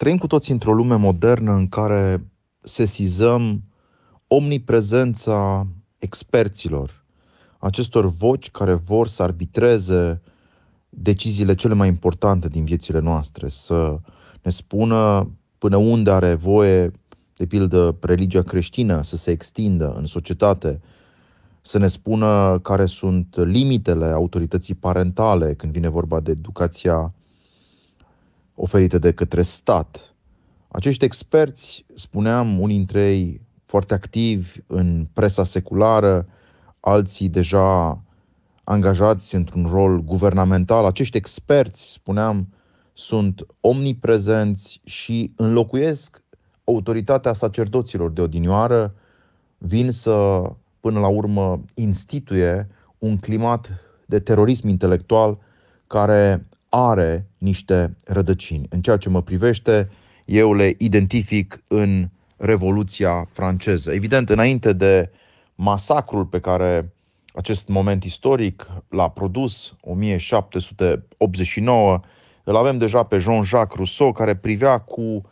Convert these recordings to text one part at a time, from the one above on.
Trăim cu toți într-o lume modernă în care sesizăm omniprezența experților, acestor voci care vor să arbitreze deciziile cele mai importante din viețile noastre, să ne spună până unde are voie, de pildă, religia creștină să se extindă în societate, să ne spună care sunt limitele autorității parentale când vine vorba de educația oferite de către stat. Acești experți, spuneam, unii dintre ei foarte activi în presa seculară, alții deja angajați într-un rol guvernamental. Acești experți, spuneam, sunt omniprezenți și înlocuiesc autoritatea sacerdoților de odinioară, vin să, până la urmă, instituie un climat de terorism intelectual care are niște rădăcini. În ceea ce mă privește, eu le identific în Revoluția franceză. Evident, înainte de masacrul pe care acest moment istoric l-a produs 1789, îl avem deja pe Jean-Jacques Rousseau care privea cu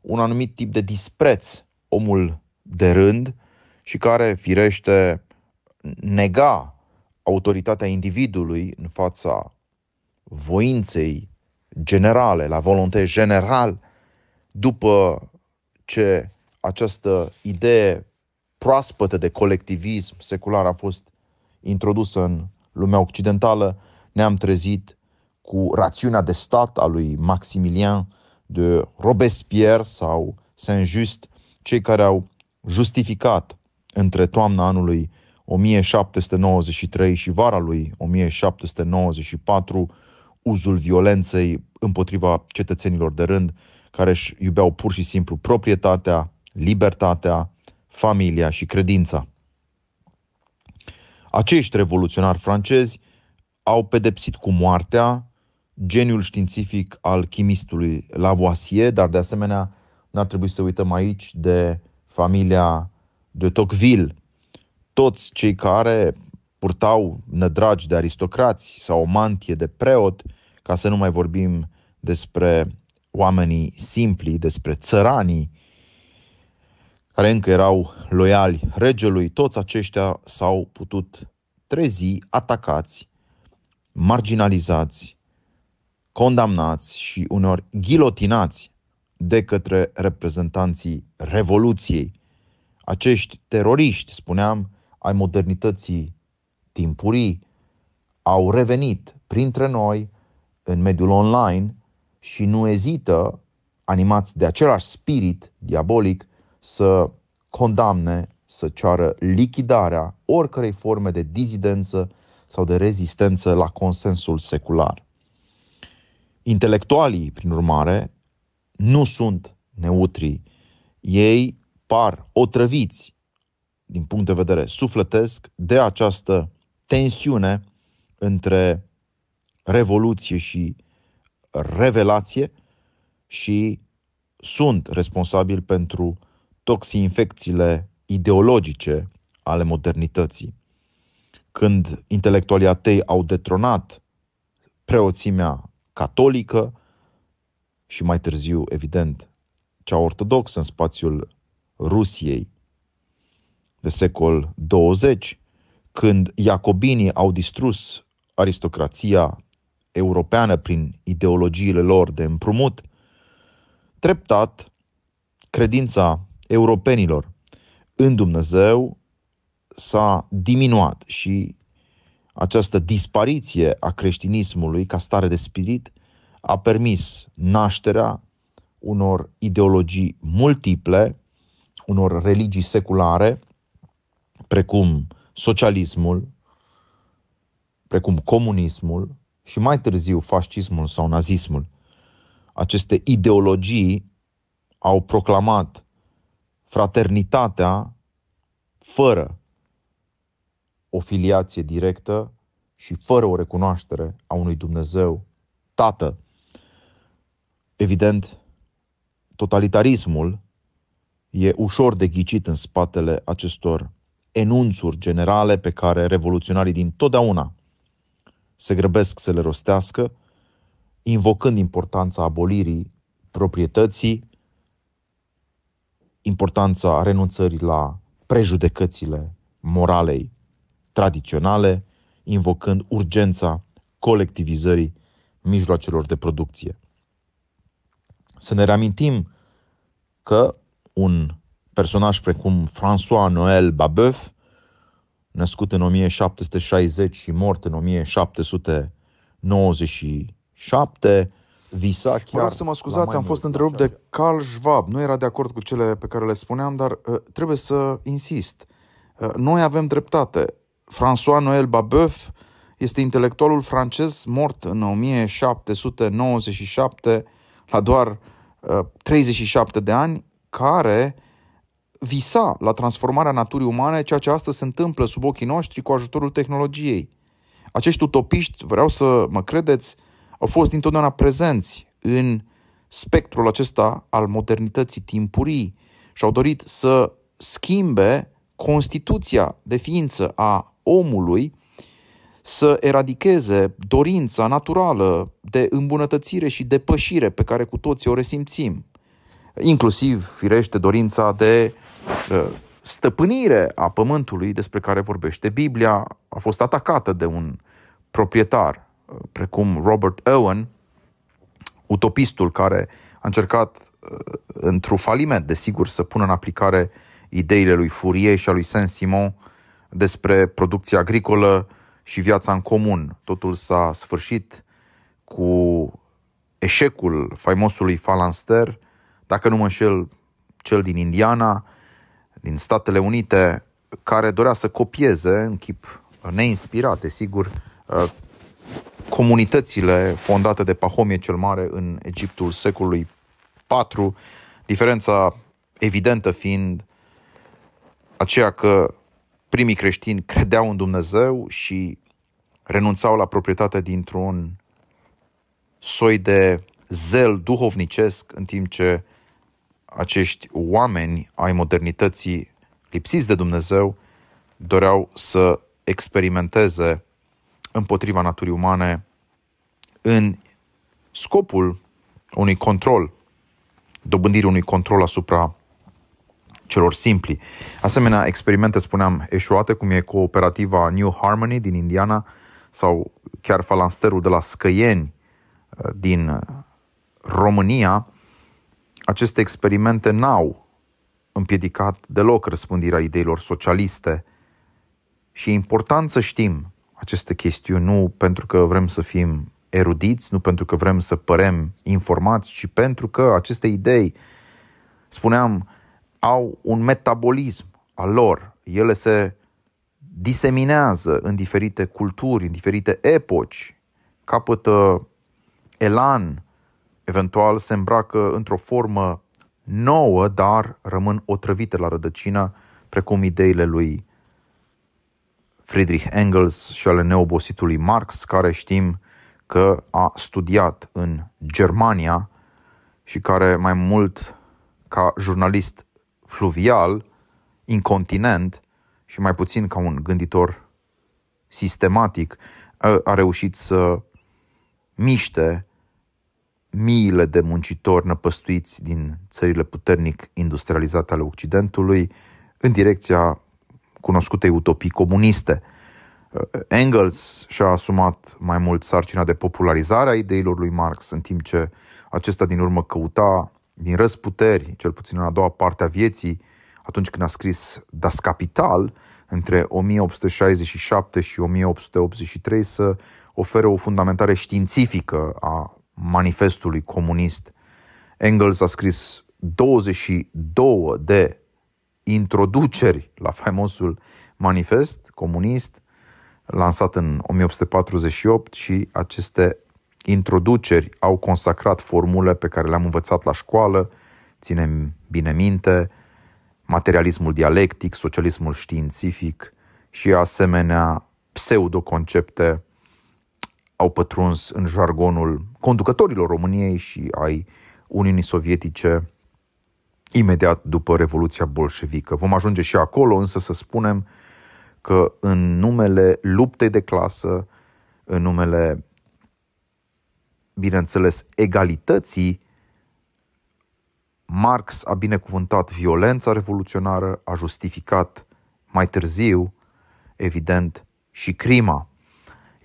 un anumit tip de dispreț omul de rând și care firește nega autoritatea individului în fața voinței generale, la volonte general, după ce această idee proaspătă de colectivism secular a fost introdusă în lumea occidentală, ne-am trezit cu rațiunea de stat a lui Maximilian de Robespierre sau Saint-Just, cei care au justificat între toamna anului 1793 și vara lui 1794 uzul violenței împotriva cetățenilor de rând care își iubeau pur și simplu proprietatea, libertatea, familia și credința. Acești revoluționari francezi au pedepsit cu moartea geniul științific al chimistului Lavoisier, dar de asemenea n-ar trebui să uităm aici de familia de Tocqueville, toți cei care purtau nădragi de aristocrați sau o mantie de preot, ca să nu mai vorbim despre oamenii simpli, despre țăranii care încă erau loiali regelui, toți aceștia s-au putut trezi atacați, marginalizați, condamnați și unor ghilotinați de către reprezentanții Revoluției. Acești teroriști, spuneam, ai modernității timpurii au revenit printre noi în mediul online și nu ezită, animați de același spirit diabolic, să condamne, să ceară lichidarea oricărei forme de dizidență sau de rezistență la consensul secular. Intelectualii, prin urmare, nu sunt neutri. Ei par otrăviți din punct de vedere sufletesc de această tensiune între revoluție și revelație și sunt responsabil pentru toxinfecțiile ideologice ale modernității. Când intelectualii atei au detronat preoțimea catolică și mai târziu, evident, cea ortodoxă în spațiul Rusiei de secol 20, când iacobinii au distrus aristocrația europeană prin ideologiile lor de împrumut, treptat credința europenilor în Dumnezeu s-a diminuat și această dispariție a creștinismului ca stare de spirit a permis nașterea unor ideologii multiple, unor religii seculare, precum socialismul, precum comunismul și mai târziu fascismul sau nazismul. Aceste ideologii au proclamat fraternitatea fără o filiație directă și fără o recunoaștere a unui Dumnezeu Tată. Evident, totalitarismul e ușor de ghicit în spatele acestor enunțuri generale pe care revoluționarii din totdeauna se grăbesc să le rostească, invocând importanța abolirii proprietății, importanța renunțării la prejudecățile moralei tradiționale, invocând urgența colectivizării mijloacelor de producție. Să ne reamintim că un personaj precum François Noël Babeuf, născut în 1760 și mort în 1797, visa chiar... Mă rog să mă scuzați, am fost întrerupt de Carl Schwab. Nu era de acord cu cele pe care le spuneam, dar uh, trebuie să insist. Uh, noi avem dreptate. François Noël Babeuf este intelectualul francez mort în 1797 la doar uh, 37 de ani, care visa la transformarea naturii umane, ceea ce astăzi se întâmplă sub ochii noștri cu ajutorul tehnologiei. Acești utopiști, vreau să mă credeți, au fost dintotdeauna prezenți în spectrul acesta al modernității timpurii și au dorit să schimbe constituția de ființă a omului, să eradicheze dorința naturală de îmbunătățire și depășire pe care cu toții o resimțim, inclusiv, firește, dorința de Uh, stăpânire a pământului despre care vorbește Biblia a fost atacată de un proprietar uh, precum Robert Owen, utopistul care a încercat uh, într-un faliment, desigur, să pună în aplicare ideile lui Fourier și a lui Saint-Simon despre producția agricolă și viața în comun. Totul s-a sfârșit cu eșecul faimosului Falanster, dacă nu mă înșel, cel din Indiana, din Statele Unite care dorea să copieze în chip neinspirat, sigur, uh, comunitățile fondate de Pahomie cel Mare în Egiptul secolului IV, diferența evidentă fiind aceea că primii creștini credeau în Dumnezeu și renunțau la proprietate dintr-un soi de zel duhovnicesc, în timp ce acești oameni ai modernității lipsiți de Dumnezeu doreau să experimenteze împotriva naturii umane în scopul unui control, dobândirii unui control asupra celor simpli. Asemenea, experimente, spuneam, eșuate, cum e cooperativa New Harmony din Indiana sau chiar falansterul de la Scăieni uh, din uh, România, aceste experimente n-au împiedicat deloc răspândirea ideilor socialiste și e important să știm aceste chestiuni, nu pentru că vrem să fim erudiți, nu pentru că vrem să părem informați, ci pentru că aceste idei, spuneam, au un metabolism al lor. Ele se diseminează în diferite culturi, în diferite epoci, capătă elan Eventual se îmbracă într-o formă nouă, dar rămân otrăvite la rădăcină, precum ideile lui Friedrich Engels și ale neobositului Marx, care știm că a studiat în Germania și care mai mult ca jurnalist fluvial, incontinent și mai puțin ca un gânditor sistematic a reușit să miște miile de muncitori năpăstuiți din țările puternic industrializate ale Occidentului în direcția cunoscutei utopii comuniste. Uh, Engels și-a asumat mai mult sarcina de popularizare a ideilor lui Marx, în timp ce acesta din urmă căuta din răzputeri, cel puțin în a doua parte a vieții, atunci când a scris Das Kapital, între 1867 și 1883, să ofere o fundamentare științifică a manifestului comunist, Engels a scris 22 de introduceri la faimosul manifest comunist, lansat în 1848 și aceste introduceri au consacrat formule pe care le-am învățat la școală, ținem bine minte, materialismul dialectic, socialismul științific și asemenea pseudoconcepte au pătruns în jargonul conducătorilor României și ai Uniunii Sovietice imediat după Revoluția Bolșevică. Vom ajunge și acolo, însă să spunem că în numele luptei de clasă, în numele, bineînțeles, egalității, Marx a binecuvântat violența revoluționară, a justificat mai târziu, evident, și crima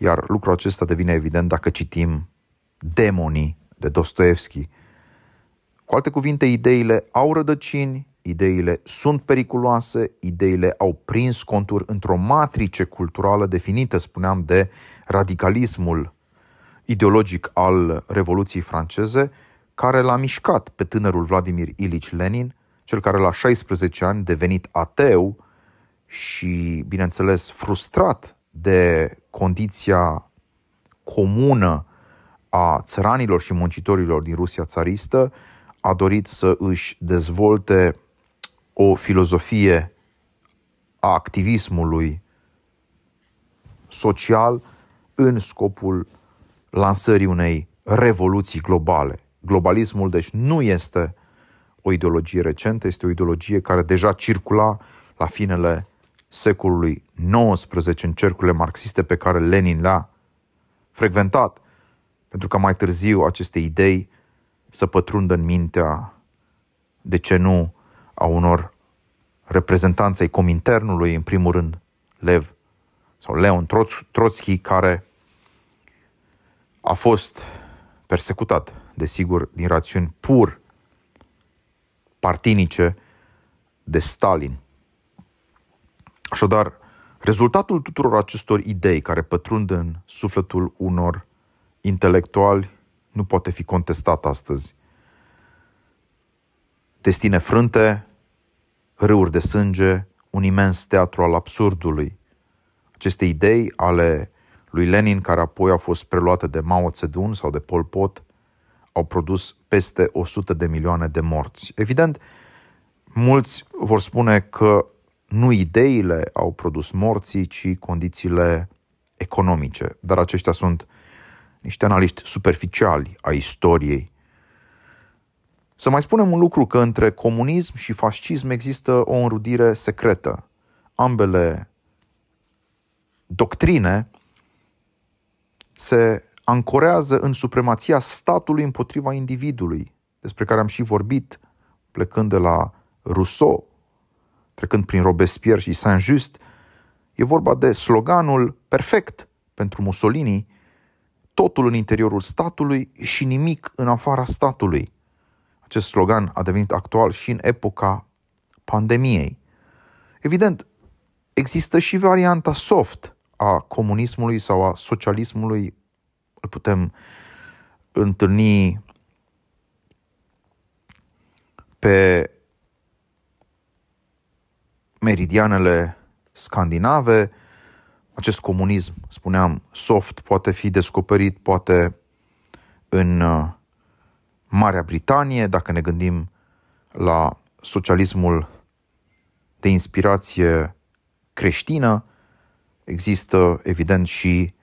iar lucrul acesta devine evident dacă citim Demonii de Dostoevski. Cu alte cuvinte, ideile au rădăcini, ideile sunt periculoase, ideile au prins contur într-o matrice culturală definită, spuneam, de radicalismul ideologic al Revoluției franceze, care l-a mișcat pe tânărul Vladimir Ilich Lenin, cel care la 16 ani, devenit ateu și, bineînțeles, frustrat de condiția comună a țăranilor și muncitorilor din Rusia țaristă, a dorit să își dezvolte o filozofie a activismului social în scopul lansării unei revoluții globale. Globalismul, deci, nu este o ideologie recentă, este o ideologie care deja circula la finele secolului XIX în cercurile marxiste pe care Lenin le-a frecventat, pentru ca mai târziu aceste idei să pătrundă în mintea, de ce nu, a unor reprezentanți Cominternului, în primul rând Lev sau Leon Trotsky, care a fost persecutat, desigur, din rațiuni pur partinice de Stalin. Așadar, rezultatul tuturor acestor idei care pătrund în sufletul unor intelectuali nu poate fi contestat astăzi. Destine frânte, râuri de sânge, un imens teatru al absurdului. Aceste idei ale lui Lenin, care apoi au fost preluate de Mao Zedong sau de Pol Pot, au produs peste 100 de milioane de morți. Evident, mulți vor spune că nu ideile au produs morții, ci condițiile economice. Dar aceștia sunt niște analiști superficiali a istoriei. Să mai spunem un lucru că între comunism și fascism există o înrudire secretă. Ambele doctrine se ancorează în supremația statului împotriva individului, despre care am și vorbit plecând de la Rousseau, trecând prin Robespierre și Saint-Just, e vorba de sloganul perfect pentru Mussolini, totul în interiorul statului și nimic în afara statului. Acest slogan a devenit actual și în epoca pandemiei. Evident, există și varianta soft a comunismului sau a socialismului. Îl putem întâlni pe meridianele scandinave, acest comunism, spuneam, soft, poate fi descoperit poate în uh, Marea Britanie, dacă ne gândim la socialismul de inspirație creștină, există evident și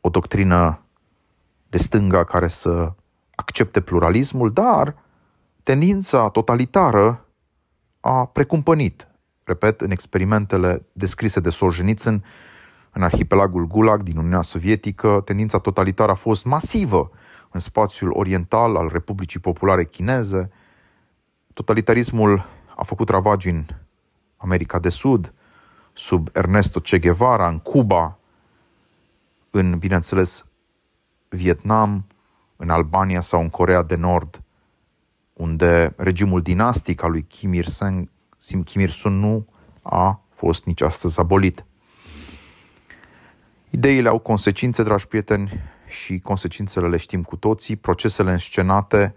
o doctrină de stânga care să accepte pluralismul, dar tendința totalitară a precumpănit repet, în experimentele descrise de Solzhenitsyn în arhipelagul Gulag din Uniunea Sovietică, tendința totalitară a fost masivă în spațiul oriental al Republicii Populare Chineze. Totalitarismul a făcut ravagi în America de Sud, sub Ernesto Che Guevara, în Cuba, în, bineînțeles, Vietnam, în Albania sau în Corea de Nord, unde regimul dinastic al lui Kim Il-sung Sim Kim il sung nu a fost nici astăzi abolit. Ideile au consecințe, dragi prieteni, și consecințele le știm cu toții. Procesele înscenate,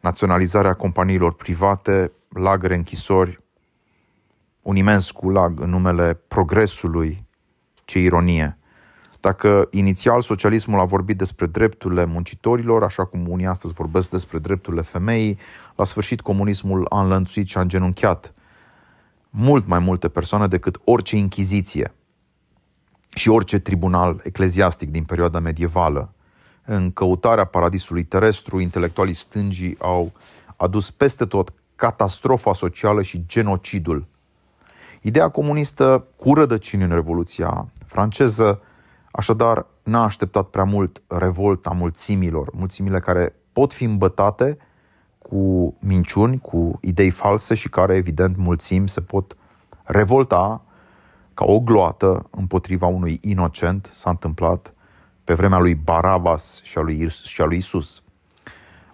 naționalizarea companiilor private, lagăre, închisori, un imens culag în numele progresului, ce ironie. Dacă inițial socialismul a vorbit despre drepturile muncitorilor, așa cum unii astăzi vorbesc despre drepturile femeii, la sfârșit comunismul a înlănțuit și a îngenunchiat mult mai multe persoane decât orice inchiziție și orice tribunal ecleziastic din perioada medievală. În căutarea paradisului terestru, intelectualii stângii au adus peste tot catastrofa socială și genocidul. Ideea comunistă cu rădăcini în Revoluția franceză, așadar n-a așteptat prea mult revolta mulțimilor, mulțimile care pot fi îmbătate cu minciuni, cu idei false și care, evident, mulțim se pot revolta ca o gloată împotriva unui inocent s-a întâmplat pe vremea lui Barabas și a lui, Isus, și a lui Isus.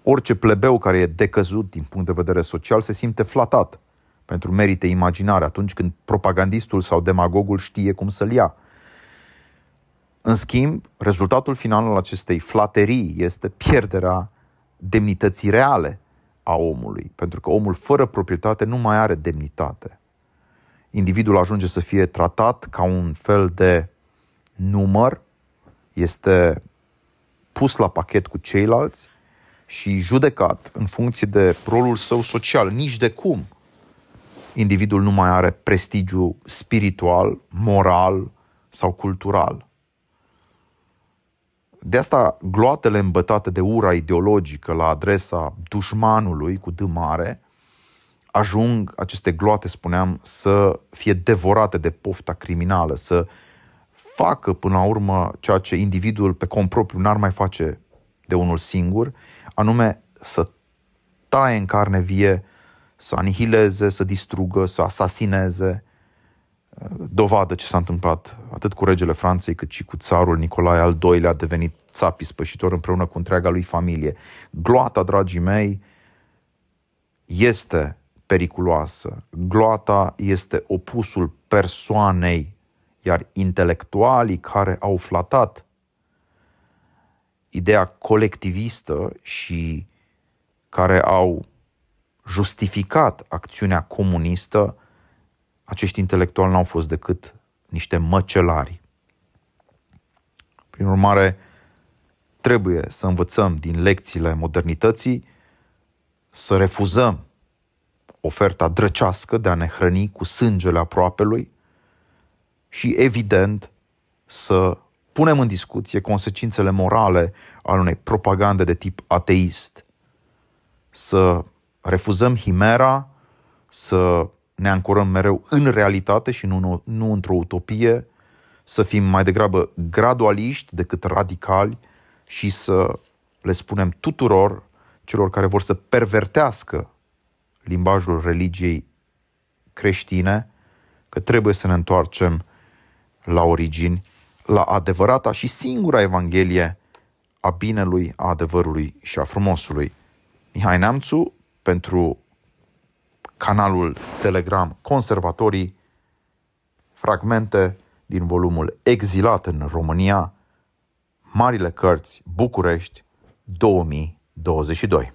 Orice plebeu care e decăzut din punct de vedere social se simte flatat pentru merite imaginare atunci când propagandistul sau demagogul știe cum să-l ia. În schimb, rezultatul final al acestei flaterii este pierderea demnității reale a omului, pentru că omul fără proprietate nu mai are demnitate. Individul ajunge să fie tratat ca un fel de număr, este pus la pachet cu ceilalți și judecat în funcție de rolul său social. Nici de cum individul nu mai are prestigiu spiritual, moral sau cultural. De asta gloatele îmbătate de ura ideologică la adresa dușmanului cu dâmare mare ajung, aceste gloate, spuneam, să fie devorate de pofta criminală, să facă până la urmă ceea ce individul pe cont propriu n-ar mai face de unul singur, anume să taie în carne vie, să anihileze, să distrugă, să asasineze dovadă ce s-a întâmplat atât cu regele Franței cât și cu țarul Nicolae al II-lea a devenit țapi spășitor împreună cu întreaga lui familie. Gloata, dragii mei, este periculoasă. Gloata este opusul persoanei, iar intelectualii care au flatat ideea colectivistă și care au justificat acțiunea comunistă acești intelectuali n-au fost decât niște măcelari. Prin urmare, trebuie să învățăm din lecțiile modernității să refuzăm oferta drăcească de a ne hrăni cu sângele aproapelui și, evident, să punem în discuție consecințele morale ale unei propagande de tip ateist, să refuzăm himera, să ne ancorăm mereu în realitate și nu, nu într-o utopie, să fim mai degrabă gradualiști decât radicali și să le spunem tuturor celor care vor să pervertească limbajul religiei creștine că trebuie să ne întoarcem la origini, la adevărata și singura Evanghelie a binelui, a adevărului și a frumosului. Mihai Neamțu pentru canalul Telegram Conservatorii, fragmente din volumul Exilat în România, Marile Cărți, București, 2022.